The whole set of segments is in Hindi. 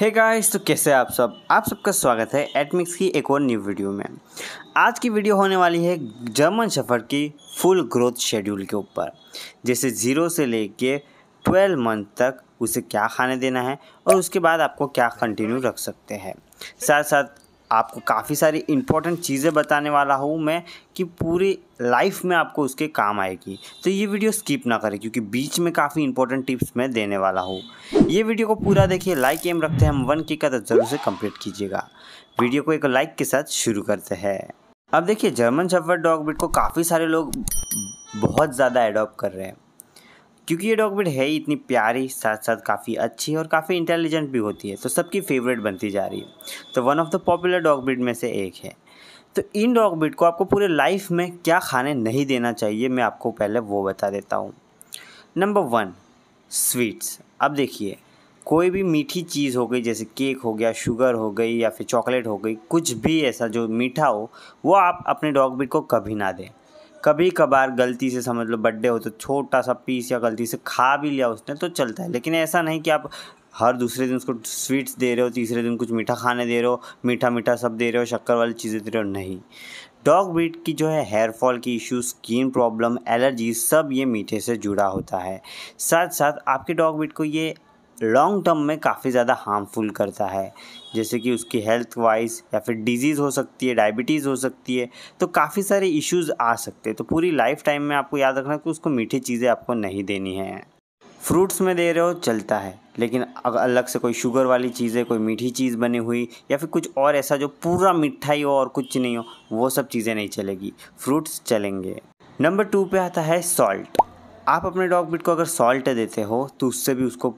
हे hey गाइस तो कैसे आप सब आप सबका स्वागत है एटमिक्स की एक और न्यू वीडियो में आज की वीडियो होने वाली है जर्मन सफ़र की फुल ग्रोथ शेड्यूल के ऊपर जैसे ज़ीरो से लेके ट्वेल्व मंथ तक उसे क्या खाने देना है और उसके बाद आपको क्या कंटिन्यू रख सकते हैं साथ साथ आपको काफ़ी सारी इंपॉर्टेंट चीज़ें बताने वाला हूँ मैं कि पूरी लाइफ में आपको उसके काम आएगी तो ये वीडियो स्किप ना करें क्योंकि बीच में काफ़ी इंपॉर्टेंट टिप्स मैं देने वाला हूँ ये वीडियो को पूरा देखिए लाइक एम रखते हैं हम वन के का तो ज़रूर से कम्प्लीट कीजिएगा वीडियो को एक लाइक के साथ शुरू करते हैं अब देखिए जर्मन शफर डॉग बिट को काफ़ी सारे लोग बहुत ज़्यादा एडॉप्ट कर रहे हैं क्योंकि ये डॉग ब्रीड है ही इतनी प्यारी साथ साथ काफ़ी अच्छी और काफ़ी इंटेलिजेंट भी होती है तो सबकी फेवरेट बनती जा रही है तो one of the popular dog breed में से एक है तो इन डॉग ब्रीड को आपको पूरे लाइफ में क्या खाने नहीं देना चाहिए मैं आपको पहले वो बता देता हूँ नंबर वन स्वीट्स अब देखिए कोई भी मीठी चीज़ हो गई जैसे केक हो गया शुगर हो गई या फिर चॉकलेट हो गई कुछ भी ऐसा जो मीठा हो वो आप अपने डॉग ब्रीड को कभी ना दें कभी कभार गलती से समझ लो बर्थडे हो तो छोटा सा पीस या गलती से खा भी लिया उसने तो चलता है लेकिन ऐसा नहीं कि आप हर दूसरे दिन उसको स्वीट्स दे रहे हो तीसरे दिन कुछ मीठा खाने दे रहे हो मीठा मीठा सब दे रहे हो शक्कर वाली चीज़ें दे रहे हो नहीं डॉग ब्रीड की जो है हेयर फॉल की इश्यू स्किन प्रॉब्लम एलर्जी सब ये मीठे से जुड़ा होता है साथ साथ आपके डॉग ब्रीड को ये लॉन्ग टर्म में काफ़ी ज़्यादा हार्मफुल करता है जैसे कि उसकी हेल्थ वाइज या फिर डिजीज़ हो सकती है डायबिटीज़ हो सकती है तो काफ़ी सारे इश्यूज़ आ सकते हैं तो पूरी लाइफ टाइम में आपको याद रखना कि उसको मीठी चीज़ें आपको नहीं देनी है फ्रूट्स में दे रहे हो चलता है लेकिन अगर अलग से कोई शुगर वाली चीज़ें कोई मीठी चीज़ बनी हुई या फिर कुछ और ऐसा जो पूरा मिठाई हो और कुछ नहीं हो वो सब चीज़ें नहीं चलेगी फ्रूट्स चलेंगे नंबर टू पे आता है सॉल्ट आप अपने डॉग बिट को अगर सॉल्ट देते हो तो उससे भी उसको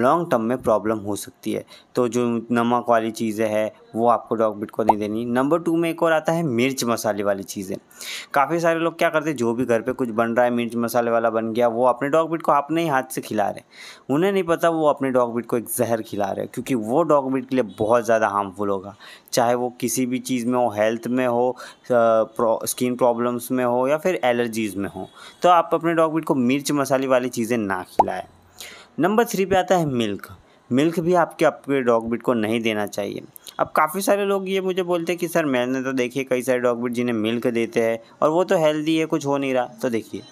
लॉन्ग टर्म में प्रॉब्लम हो सकती है तो जो नमक वाली चीज़ें हैं वो आपको डॉग बिट को नहीं देनी नंबर टू में एक और आता है मिर्च मसाले वाली चीज़ें काफ़ी सारे लोग क्या करते हैं जो भी घर पे कुछ बन रहा है मिर्च मसाले वाला बन गया वो अपने डॉग बिट को अपने ही हाथ से खिला रहे उन्हें नहीं पता वो अपने डॉग बिट को एक जहर खिला रहे हैं क्योंकि वो डॉग बिट के लिए बहुत ज़्यादा हार्मफुल होगा चाहे वो किसी भी चीज़ में हो हेल्थ में हो स्किन प्रॉब्लम्स में हो या फिर एलर्जीज़ में हो तो आप अपने डॉग बिट को मिर्च मसाले वाली चीज़ें ना खिलाएं नंबर थ्री पे आता है मिल्क मिल्क भी आपके आपके डॉग बिट को नहीं देना चाहिए अब काफ़ी सारे लोग ये मुझे बोलते हैं कि सर मैंने तो देखिए कई सारे डॉग बिट जिन्हें मिल्क देते हैं और वो तो हेल्दी है कुछ हो नहीं रहा तो देखिए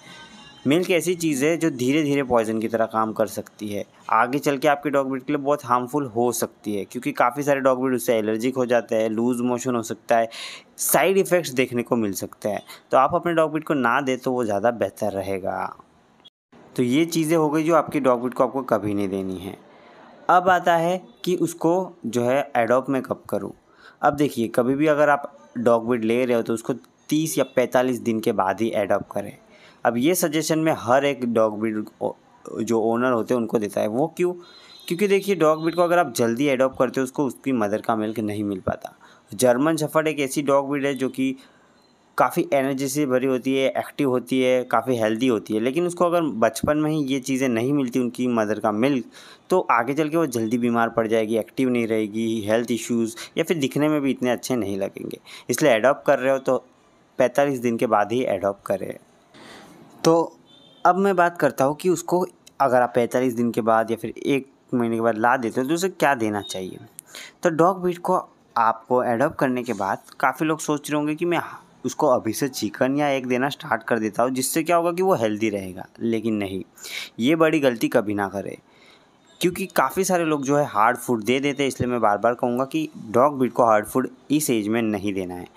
मिल्क ऐसी चीज़ है जो धीरे धीरे पॉइजन की तरह काम कर सकती है आगे चल के आपके डॉग बिट के लिए बहुत हार्मफुल हो सकती है क्योंकि काफ़ी सारे डॉग बिट उससे एलर्जिक हो जाते हैं लूज मोशन हो सकता है साइड इफ़ेक्ट्स देखने को मिल सकते हैं तो आप अपने डॉग बिट को ना दें तो वो ज़्यादा बेहतर रहेगा तो ये चीज़ें हो गई जो आपकी डॉग फूड को आपको कभी नहीं देनी है अब आता है कि उसको जो है एडोप में कब करूँ अब देखिए कभी भी अगर आप डॉग फूड ले रहे हो तो उसको तीस या पैंतालीस दिन के बाद ही एडोप करें अब ये सजेशन में हर एक डॉग ब्रीड जो ओनर होते हैं उनको देता है वो क्यों क्योंकि देखिए डॉग ब्रीड को अगर आप जल्दी एडोप्ट करते हो उसको उसकी मदर का मिल्क नहीं मिल पाता जर्मन शफर्ड एक ऐसी डॉग ब्रीड है जो कि काफ़ी एनर्जी से भरी होती है एक्टिव होती है काफ़ी हेल्दी होती है लेकिन उसको अगर बचपन में ही ये चीज़ें नहीं मिलती उनकी मदर का मिल्क तो आगे चल के वो जल्दी बीमार पड़ जाएगी एक्टिव नहीं रहेगी हेल्थ इश्यूज़ या फिर दिखने में भी इतने अच्छे नहीं लगेंगे इसलिए एडॉप्ट कर रहे हो तो पैंतालीस दिन के बाद ही एडॉप्ट करें तो अब मैं बात करता हूँ कि उसको अगर आप पैंतालीस दिन के बाद या फिर एक महीने के बाद ला देते हो तो उसे क्या देना चाहिए तो डॉग बीट को आपको एडॉप्ट करने के बाद काफ़ी लोग सोच रहे होंगे कि मैं उसको अभी से चिकन या एग देना स्टार्ट कर देता हूँ जिससे क्या होगा कि वो हेल्दी रहेगा लेकिन नहीं ये बड़ी गलती कभी ना करे क्योंकि काफ़ी सारे लोग जो है हार्ड फूड दे देते हैं इसलिए मैं बार बार कहूँगा कि डॉग बीट को हार्ड फूड इस एज में नहीं देना है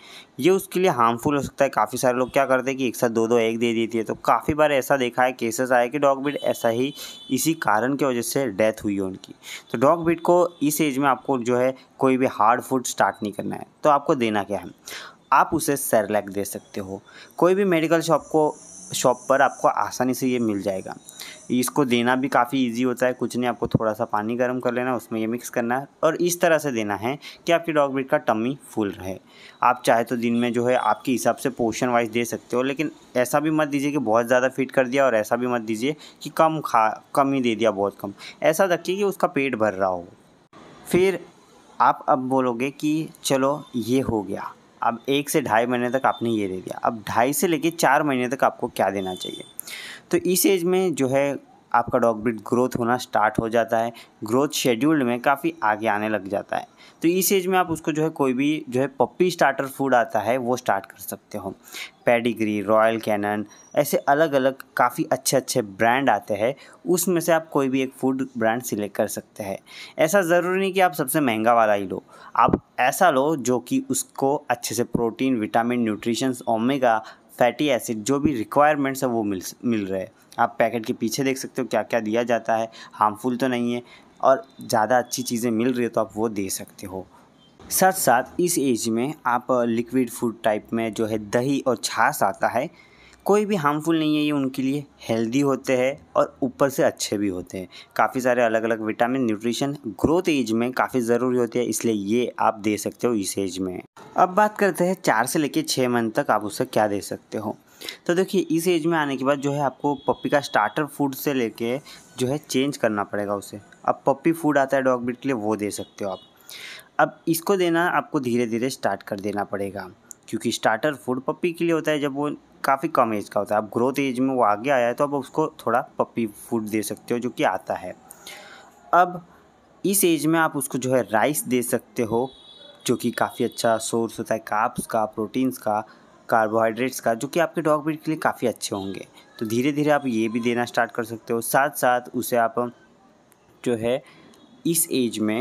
ये उसके लिए हार्मफुल हो सकता है काफ़ी सारे लोग क्या करते हैं कि एक साथ दो दो एग दे देती है तो काफ़ी बार ऐसा देखा है केसेस आए कि डॉग बीट ऐसा ही इसी कारण की वजह से डेथ हुई है उनकी तो डॉग बीट को इस एज में आपको जो है कोई भी हार्ड फूड स्टार्ट नहीं करना है तो आपको देना क्या है आप उसे सैरलैक दे सकते हो कोई भी मेडिकल शॉप को शॉप पर आपको आसानी से ये मिल जाएगा इसको देना भी काफ़ी इजी होता है कुछ नहीं आपको थोड़ा सा पानी गर्म कर लेना उसमें ये मिक्स करना है और इस तरह से देना है कि आपकी डॉग ब्रीड का टमी फुल रहे आप चाहे तो दिन में जो है आपके हिसाब से पोर्शन वाइज दे सकते हो लेकिन ऐसा भी मत दीजिए कि बहुत ज़्यादा फिट कर दिया और ऐसा भी मत दीजिए कि कम खा कम ही दे दिया बहुत कम ऐसा रखिए कि उसका पेट भर रहा हो फिर आप अब बोलोगे कि चलो ये हो गया अब एक से ढाई महीने तक आपने ये दे दिया अब ढाई से लेके चार महीने तक आपको क्या देना चाहिए तो इस एज में जो है आपका डॉग ब्रीड ग्रोथ होना स्टार्ट हो जाता है ग्रोथ शेड्यूल्ड में काफ़ी आगे आने लग जाता है तो इस एज में आप उसको जो है कोई भी जो है पप्पी स्टार्टर फूड आता है वो स्टार्ट कर सकते हो पेडिग्री रॉयल कैनन ऐसे अलग अलग काफ़ी अच्छे अच्छे ब्रांड आते हैं उसमें से आप कोई भी एक फूड ब्रांड सिलेक्ट कर सकते हैं ऐसा ज़रूरी नहीं कि आप सबसे महंगा वाला ही लो आप ऐसा लो जो कि उसको अच्छे से protein vitamin nutritions omega fatty acid जो भी रिक्वायरमेंट्स है वो मिल मिल रहे हैं आप पैकेट के पीछे देख सकते हो क्या क्या दिया जाता है हार्मफुल तो नहीं है और ज़्यादा अच्छी चीज़ें मिल रही है तो आप वो दे सकते हो साथ साथ इस एज में आप लिक्विड फूड टाइप में जो है दही और छाछ आता है कोई भी हार्मफुल नहीं है ये उनके लिए हेल्दी होते हैं और ऊपर से अच्छे भी होते हैं काफ़ी सारे अलग अलग विटामिन न्यूट्रिशन ग्रोथ एज में काफ़ी ज़रूरी होती है इसलिए ये आप दे सकते हो इस एज में अब बात करते हैं चार से लेकर छः मंथ तक आप उसे क्या दे सकते हो तो देखिए इस एज में आने के बाद जो है आपको पप्पी का स्टार्टर फूड से लेके जो है चेंज करना पड़ेगा उसे अब पप्पी फूड आता है डॉग ब्रीड के लिए वो दे सकते हो आप अब इसको देना आपको धीरे धीरे स्टार्ट कर देना पड़ेगा क्योंकि स्टार्टर फूड पप्पी के लिए होता है जब वो काफ़ी कम एज का होता है अब ग्रोथ एज में वो आगे आया है तो अब उसको थोड़ा पप्पी फूड दे सकते हो जो कि आता है अब इस एज में आप उसको जो है राइस दे सकते हो जो कि काफ़ी अच्छा सोर्स होता है काप्स का प्रोटीन्स का कार्बोहाइड्रेट्स का जो कि आपके डॉग ब्रीड के लिए काफ़ी अच्छे होंगे तो धीरे धीरे आप ये भी देना स्टार्ट कर सकते हो साथ साथ उसे आप जो है इस एज में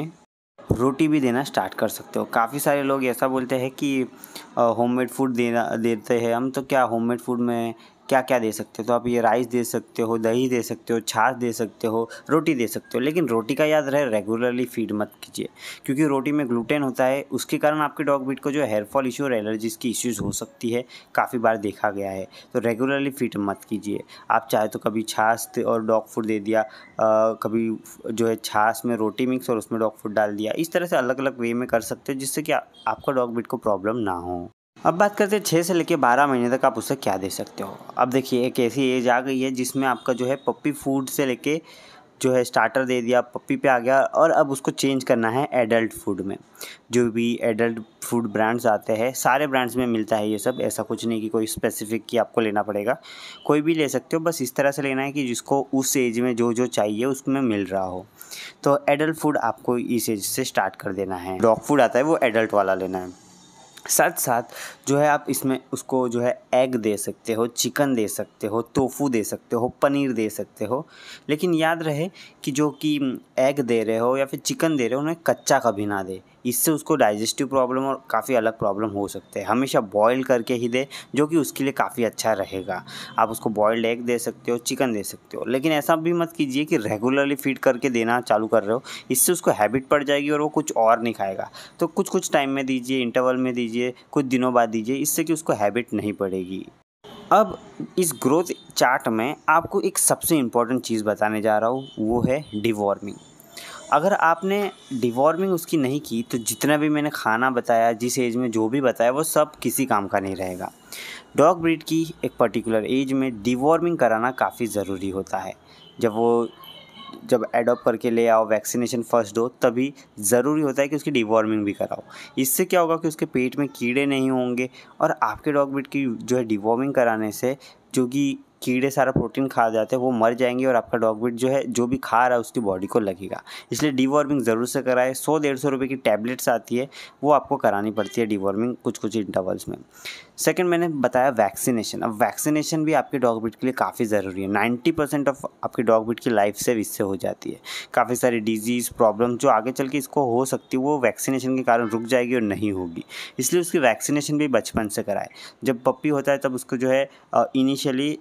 रोटी भी देना स्टार्ट कर सकते हो काफ़ी सारे लोग ऐसा बोलते हैं कि होममेड फूड देना देते हैं हम तो क्या होममेड फूड में क्या क्या दे सकते हो तो आप ये राइस दे सकते हो दही दे सकते हो छाछ दे सकते हो रोटी दे सकते हो लेकिन रोटी का याद रहे रेगुलरली फीड मत कीजिए क्योंकि रोटी में ग्लूटेन होता है उसके कारण आपके डॉग बीट को जो हेयरफॉल इशू और एलर्जीज की इश्यूज़ हो सकती है काफ़ी बार देखा गया है तो रेगुलरली फीड मत कीजिए आप चाहे तो कभी छाछ और डॉग फूड दे दिया आ, कभी जो है छाछ में रोटी मिक्स और उसमें डॉग फूड डाल दिया इस तरह से अलग अलग वे में कर सकते हो जिससे कि आपका डॉग बीट को प्रॉब्लम ना हो अब बात करते हैं छः से लेकर बारह महीने तक आप उसे क्या दे सकते हो अब देखिए एक ऐसी एज आ गई है जिसमें आपका जो है पप्पी फूड से लेके जो है स्टार्टर दे दिया पप्पी पे आ गया और अब उसको चेंज करना है एडल्ट फूड में जो भी एडल्ट फूड ब्रांड्स आते हैं सारे ब्रांड्स में मिलता है ये सब ऐसा कुछ नहीं कि कोई स्पेसिफिक की आपको लेना पड़ेगा कोई भी ले सकते हो बस इस तरह से लेना है कि जिसको उस एज में जो जो चाहिए उसमें मिल रहा हो तो एडल्ट फूड आपको इस एज से स्टार्ट कर देना है डॉग फूड आता है वो एडल्ट वाला लेना है साथ साथ जो है आप इसमें उसको जो है एग दे सकते हो चिकन दे सकते हो टोफू दे सकते हो पनीर दे सकते हो लेकिन याद रहे कि जो कि एग mm, दे रहे हो या फिर चिकन दे रहे हो उन्हें कच्चा कभी ना दे इससे उसको डाइजेस्टिव प्रॉब्लम और काफ़ी अलग प्रॉब्लम हो सकते हैं हमेशा बॉयल करके ही दे जो कि उसके लिए काफ़ी अच्छा रहेगा आप उसको बॉयल्ड एग दे सकते हो चिकन दे सकते हो लेकिन ऐसा भी मत कीजिए कि रेगुलरली फीड करके देना चालू कर रहे हो इससे उसको हैबिट पड़ जाएगी और वो कुछ और नहीं खाएगा तो कुछ कुछ टाइम में दीजिए इंटरवल में दीजिए कुछ दिनों बाद दीजिए इससे कि उसको हैबिट नहीं पड़ेगी अब इस ग्रोथ चार्ट में आपको एक सबसे इम्पॉर्टेंट चीज़ बताने जा रहा हूँ वो है डिवॉर्मिंग अगर आपने डिवॉर्मिंग उसकी नहीं की तो जितना भी मैंने खाना बताया जिस एज में जो भी बताया वो सब किसी काम का नहीं रहेगा डॉग ब्रीड की एक पर्टिकुलर एज में डिवॉर्मिंग कराना काफ़ी ज़रूरी होता है जब वो जब एडॉप्ट करके ले आओ वैक्सीनेशन फर्स्ट डोज तभी ज़रूरी होता है कि उसकी डिवॉर्मिंग भी कराओ इससे क्या होगा कि उसके पेट में कीड़े नहीं होंगे और आपके डॉग ब्रीड की जो है डिवॉर्मिंग कराने से जो कि कीड़े सारा प्रोटीन खा जाते हैं वो मर जाएंगे और आपका डॉग बिट जो है जो भी खा रहा है उसकी बॉडी को लगेगा इसलिए डिवॉर्मिंग ज़रूर से कराए सौ डेढ़ सौ रुपये की टैबलेट्स आती है वो आपको करानी पड़ती है डिवॉर्मिंग कुछ कुछ इंटरवल्स में सेकेंड मैंने बताया वैक्सीनेशन अब वैक्सीनेशन भी आपके डॉग बिट के लिए काफ़ी ज़रूरी है नाइन्टी परसेंट ऑफ आपके डॉग बिट की लाइफ सेव इससे हो जाती है काफ़ी सारी डिजीज़ प्रॉब्लम जो आगे चल के इसको हो सकती है वो वैक्सीनेशन के कारण रुक जाएगी और नहीं होगी इसलिए उसकी वैक्सीनेशन भी बचपन से कराए जब पप्पी होता है तब उसको जो है इनिशियली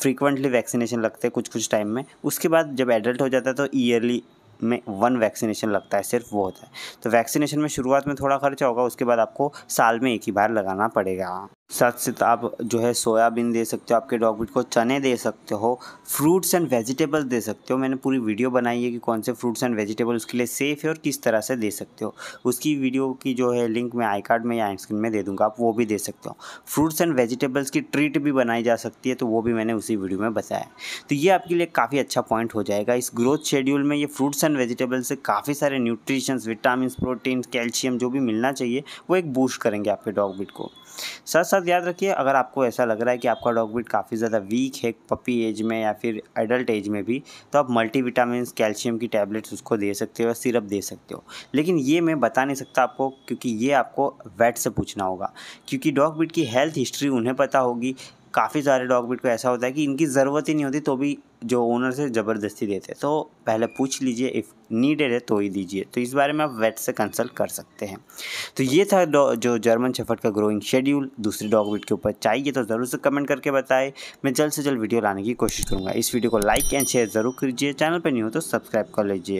फ्रीक्वेंटली वैक्सीनेशन लगते हैं कुछ कुछ टाइम में उसके बाद जब एडल्ट हो जाता है तो ईयरली में वन वैक्सीनेशन लगता है सिर्फ वो होता है तो वैक्सीनेशन में शुरुआत में थोड़ा खर्चा होगा उसके बाद आपको साल में एक ही बार लगाना पड़ेगा साथ साथ आप जो है सोयाबीन दे सकते हो आपके डॉग फूड को चने दे सकते हो फ्रूट्स एंड वेजिटेबल्स दे सकते हो मैंने पूरी वीडियो बनाई है कि कौन से फ्रूट्स एंड वेजिटेबल उसके लिए सेफ़ है और किस तरह से दे सकते हो उसकी वीडियो की जो है लिंक मैं आई कार्ड में या एंड स्क्रीन में दे दूँगा आप वो भी दे सकते हो फ्रूट्स एंड वेजिटेबल्स की ट्रीट भी बनाई जा सकती है तो वो भी मैंने उसी वीडियो में बताया तो ये आपके लिए काफ़ी अच्छा पॉइंट हो जाएगा इस ग्रोथ शेड्यूल में ये फ्रूट्स एंड वेजिटेबल्स से काफ़ी सारे न्यूट्रिशंस विटामिन प्रोटीन कैल्शियम जो भी मिलना चाहिए वो एक बूस्ट करेंगे आपके डॉग बिट को साथ साथ साथ याद रखिए अगर आपको ऐसा लग रहा है कि आपका डॉग ब्रीड काफ़ी ज़्यादा वीक है पपी एज में या फिर एडल्ट एज में भी तो आप विटामिन कैल्शियम की टैबलेट्स उसको दे सकते हो या सिरप दे सकते हो लेकिन ये मैं बता नहीं सकता आपको क्योंकि ये आपको वेट से पूछना होगा क्योंकि डॉग ब्रीड की हेल्थ हिस्ट्री उन्हें पता होगी काफ़ी सारे डॉग ब्रीड को ऐसा होता है कि इनकी ज़रूरत ही नहीं होती तो भी जो ओनर से ज़बरदस्ती देते हैं तो पहले पूछ लीजिए इफ़ नीडेड है तो ही दीजिए तो इस बारे में आप वेट से कंसल्ट कर सकते हैं तो ये था जो जर्मन शेफर्ड का ग्रोइंग शेड्यूल दूसरी डॉग ब्रीड के ऊपर चाहिए तो ज़रूर से कमेंट करके बताएं मैं जल्द से जल्द वीडियो लाने की कोशिश करूँगा इस वीडियो को लाइक एंड शेयर ज़रूर कीजिए चैनल पर नहीं हो तो सब्सक्राइब कर लीजिए